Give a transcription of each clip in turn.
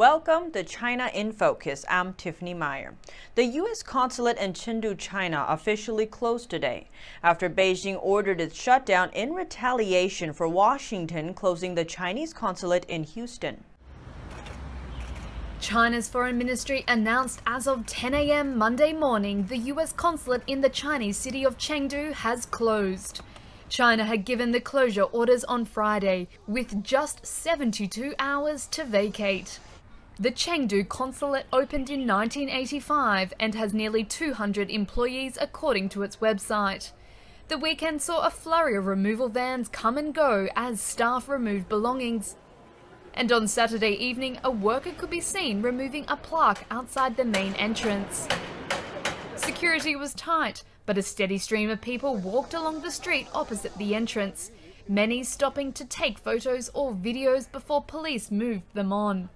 Welcome to China in Focus. I'm Tiffany Meyer. The U.S. consulate in Chengdu, China officially closed today after Beijing ordered its shutdown in retaliation for Washington closing the Chinese consulate in Houston. China's foreign ministry announced as of 10 a.m. Monday morning the U.S. consulate in the Chinese city of Chengdu has closed. China had given the closure orders on Friday, with just 72 hours to vacate. The Chengdu consulate opened in 1985 and has nearly 200 employees according to its website. The weekend saw a flurry of removal vans come and go as staff removed belongings. And on Saturday evening, a worker could be seen removing a plaque outside the main entrance. Security was tight, but a steady stream of people walked along the street opposite the entrance, many stopping to take photos or videos before police moved them on.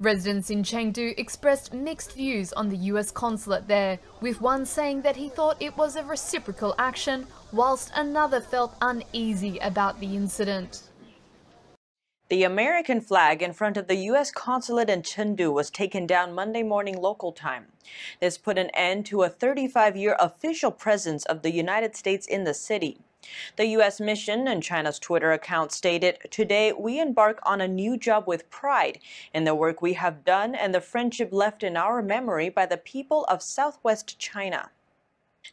Residents in Chengdu expressed mixed views on the US consulate there, with one saying that he thought it was a reciprocal action, whilst another felt uneasy about the incident. The American flag in front of the U.S. consulate in Chengdu was taken down Monday morning local time. This put an end to a 35 year official presence of the United States in the city. The U.S. mission and China's Twitter account stated, Today we embark on a new job with pride in the work we have done and the friendship left in our memory by the people of southwest China.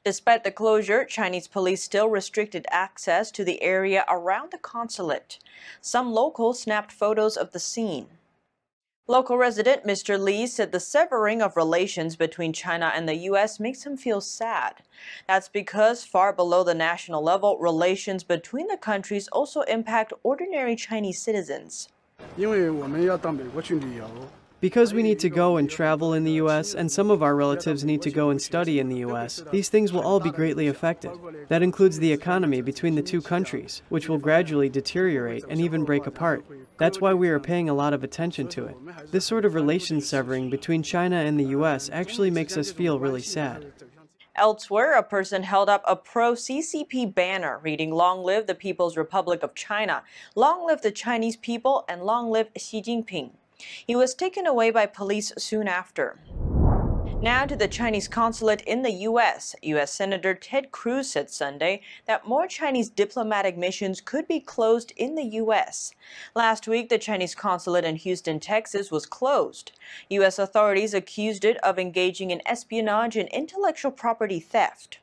Despite the closure, Chinese police still restricted access to the area around the consulate. Some locals snapped photos of the scene. Local resident Mr. Lee said the severing of relations between China and the U.S. makes him feel sad. That's because, far below the national level, relations between the countries also impact ordinary Chinese citizens. Because we need to go and travel in the U.S., and some of our relatives need to go and study in the U.S., these things will all be greatly affected. That includes the economy between the two countries, which will gradually deteriorate and even break apart. That's why we are paying a lot of attention to it. This sort of relation severing between China and the U.S. actually makes us feel really sad. Elsewhere, a person held up a pro CCP banner reading Long Live the People's Republic of China, Long Live the Chinese People, and Long Live Xi Jinping. He was taken away by police soon after. Now to the Chinese consulate in the U.S. U.S. Senator Ted Cruz said Sunday that more Chinese diplomatic missions could be closed in the U.S. Last week, the Chinese consulate in Houston, Texas was closed. U.S. authorities accused it of engaging in espionage and intellectual property theft.